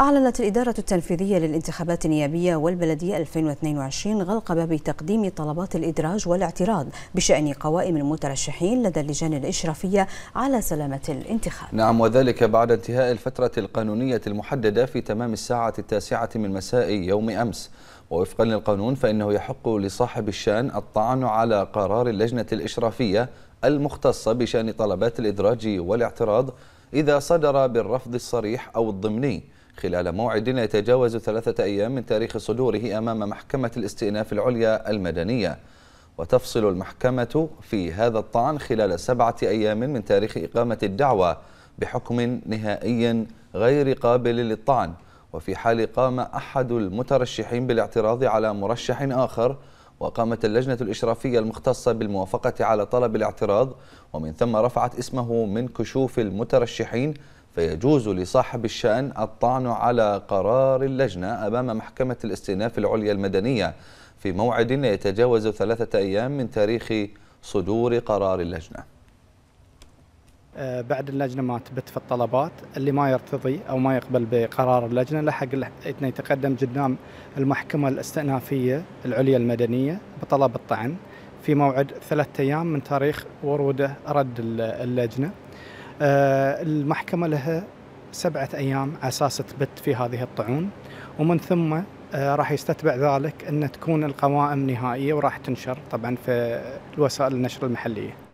أعلنت الإدارة التنفيذية للانتخابات النيابية والبلدية 2022 غلق باب تقديم طلبات الإدراج والاعتراض بشأن قوائم المترشحين لدى اللجان الإشرافية على سلامة الانتخاب نعم وذلك بعد انتهاء الفترة القانونية المحددة في تمام الساعة التاسعة من مساء يوم أمس ووفقا للقانون فإنه يحق لصاحب الشأن الطعن على قرار اللجنة الإشرافية المختصة بشأن طلبات الإدراج والاعتراض إذا صدر بالرفض الصريح أو الضمني خلال موعد يتجاوز ثلاثة أيام من تاريخ صدوره أمام محكمة الاستئناف العليا المدنية وتفصل المحكمة في هذا الطعن خلال سبعة أيام من تاريخ إقامة الدعوة بحكم نهائي غير قابل للطعن وفي حال قام أحد المترشحين بالاعتراض على مرشح آخر وقامت اللجنة الإشرافية المختصة بالموافقة على طلب الاعتراض ومن ثم رفعت اسمه من كشوف المترشحين فيجوز لصاحب الشأن الطعن على قرار اللجنة أمام محكمة الاستئناف العليا المدنية في موعد يتجاوز ثلاثة أيام من تاريخ صدور قرار اللجنة آه، بعد اللجنه ما تبت الطلبات اللي ما يرتضي او ما يقبل بقرار اللجنه لحق انه يتقدم قدام المحكمه الاستئنافيه العليا المدنيه بطلب الطعن في موعد ثلاثة ايام من تاريخ وروده رد اللجنه. آه، المحكمه لها سبعه ايام على اساس تبت في هذه الطعون ومن ثم آه، راح يستتبع ذلك ان تكون القوائم نهائيه وراح تنشر طبعا في وسائل النشر المحليه.